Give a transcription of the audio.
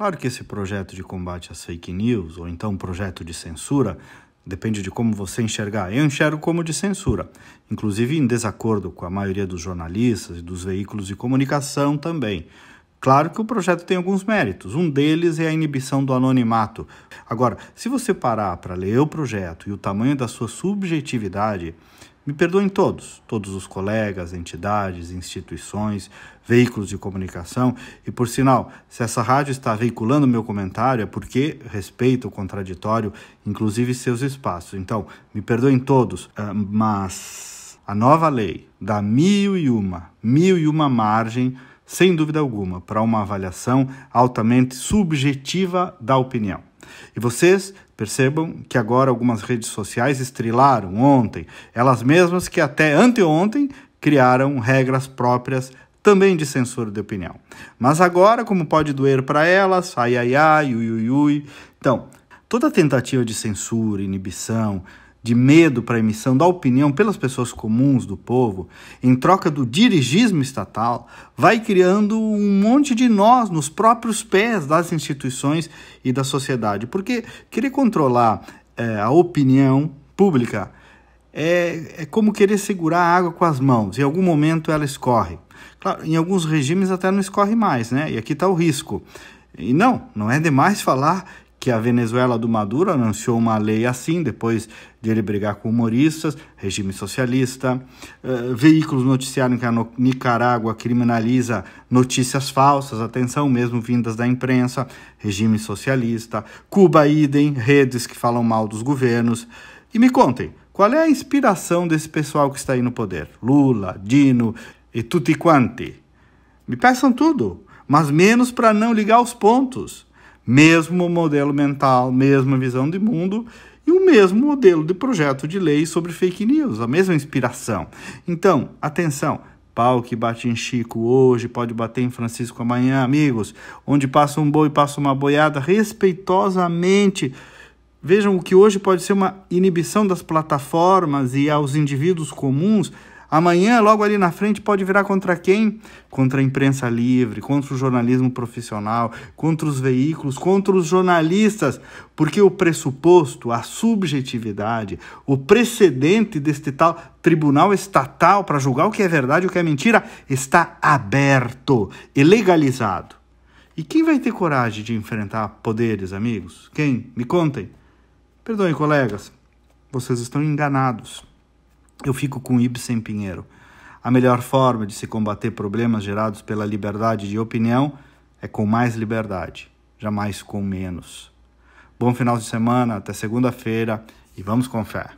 Claro que esse projeto de combate às fake news, ou então projeto de censura, depende de como você enxergar. Eu enxergo como de censura, inclusive em desacordo com a maioria dos jornalistas e dos veículos de comunicação também. Claro que o projeto tem alguns méritos. Um deles é a inibição do anonimato. Agora, se você parar para ler o projeto e o tamanho da sua subjetividade, me perdoem todos, todos os colegas, entidades, instituições, veículos de comunicação. E por sinal, se essa rádio está veiculando meu comentário, é porque respeito o contraditório, inclusive seus espaços. Então, me perdoem todos, ah, mas a nova lei dá mil e uma, mil e uma margem, sem dúvida alguma, para uma avaliação altamente subjetiva da opinião. E vocês percebam que agora algumas redes sociais estrilaram ontem, elas mesmas que até anteontem criaram regras próprias também de censura de opinião. Mas agora, como pode doer para elas, ai ai ai, ui ui ui. Então, toda tentativa de censura, inibição, de medo para a emissão da opinião pelas pessoas comuns do povo, em troca do dirigismo estatal, vai criando um monte de nós nos próprios pés das instituições e da sociedade. Porque querer controlar é, a opinião pública é, é como querer segurar a água com as mãos, em algum momento ela escorre. Claro, em alguns regimes até não escorre mais, né? E aqui está o risco. E não, não é demais falar que a Venezuela do Maduro anunciou uma lei assim, depois de ele brigar com humoristas, regime socialista. Uh, veículos noticiaram que a no Nicarágua criminaliza notícias falsas, atenção, mesmo vindas da imprensa, regime socialista. Cuba, idem, redes que falam mal dos governos. E me contem, qual é a inspiração desse pessoal que está aí no poder? Lula, Dino e tutti quanti. Me peçam tudo, mas menos para não ligar os pontos. Mesmo modelo mental, mesma visão de mundo e o mesmo modelo de projeto de lei sobre fake news, a mesma inspiração. Então, atenção, pau que bate em Chico hoje pode bater em Francisco amanhã, amigos. Onde passa um boi, passa uma boiada, respeitosamente. Vejam o que hoje pode ser uma inibição das plataformas e aos indivíduos comuns Amanhã, logo ali na frente, pode virar contra quem? Contra a imprensa livre, contra o jornalismo profissional, contra os veículos, contra os jornalistas, porque o pressuposto, a subjetividade, o precedente deste tal tribunal estatal para julgar o que é verdade e o que é mentira está aberto e legalizado. E quem vai ter coragem de enfrentar poderes, amigos? Quem? Me contem. Perdoem, colegas, vocês estão enganados. Eu fico com Ibsen Pinheiro. A melhor forma de se combater problemas gerados pela liberdade de opinião é com mais liberdade, jamais com menos. Bom final de semana, até segunda-feira e vamos com fé.